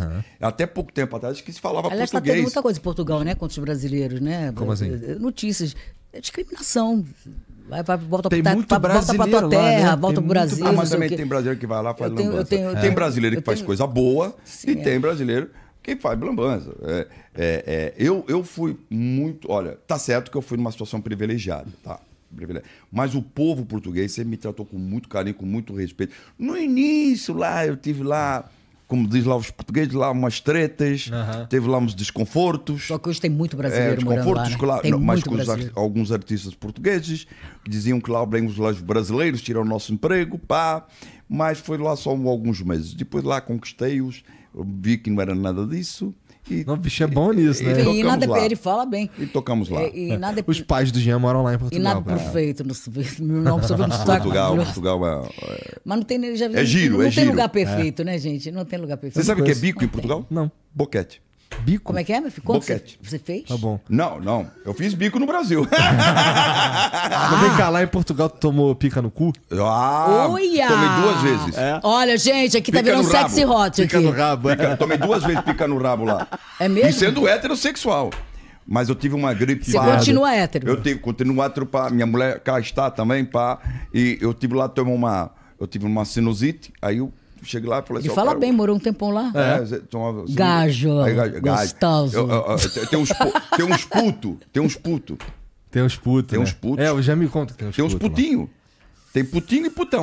Uhum. Até pouco tempo atrás que se falava Aliás, tá português. Aliás, tá muita coisa em Portugal, né? Contra os brasileiros, né? Como assim? Eh, eh, notícias. É discriminação. Vai, vai, volta tem pra, muito brasileiro volta pra tua lá, né? terra, né? volta tem pro Brasil. Muito... Ah, mas também tem brasileiro que vai lá e faz eu tenho, lambança. Tenho, tem brasileiro que faz coisa boa Sim, e é. tem brasileiro que faz lambança. É, é, é, eu, eu fui muito... Olha, tá certo que eu fui numa situação privilegiada, tá? Mas o povo português sempre me tratou com muito carinho, com muito respeito. No início lá, eu tive lá como diz lá os portugueses, lá umas tretas, uhum. teve lá uns desconfortos. Só que hoje tem muito brasileiro é, desconfortos, lá, né? tem não, mas com alguns artistas portugueses que diziam que lá vêm os brasileiros, tiram o nosso emprego, pá. Mas foi lá só alguns meses. Depois lá conquistei-os, vi que não era nada disso e, não, o bicho é bom nisso, né? E, e na DP, ele fala bem. E tocamos lá. E, e é. DP... Os pais do Jean moram lá em Portugal. E nada perfeito, no, não precisa no sotaque. Portugal, Portugal é, é... Mas não tem... Já, é giro, não, é não giro. Não tem lugar é. perfeito, é. né, gente? Não tem lugar perfeito. Você sabe o que é bico em Portugal? Não. Boquete. Bico? Como é que é, meu filho? Boquete. Você, fez? Tá bom. Não, não. Eu fiz bico no Brasil. ah. calar cá, lá em Portugal tu tomou pica no cu? Ah, Uia. tomei duas vezes. É. Olha, gente, aqui tá pica tá virando sexy hot Pica aqui. no rabo. Pica, é. tomei duas vezes pica no rabo lá. É mesmo? E sendo heterossexual. Mas eu tive uma gripe. Você continua hétero? Eu tenho, continuo hétero. Pá. Minha mulher cá está também, pá. E eu tive lá, tomou uma... Eu tive uma sinusite, aí eu cheguei lá e assim. fala bem, morou um tempão lá? É, é? tomava. Gajo. Gostoso. Tem uns, tem uns puto. Tem uns puto. Tem uns putos. Tem né? uns putos. É, eu já me conto que tem uns Tem uns putinho. Tem putinho e putão.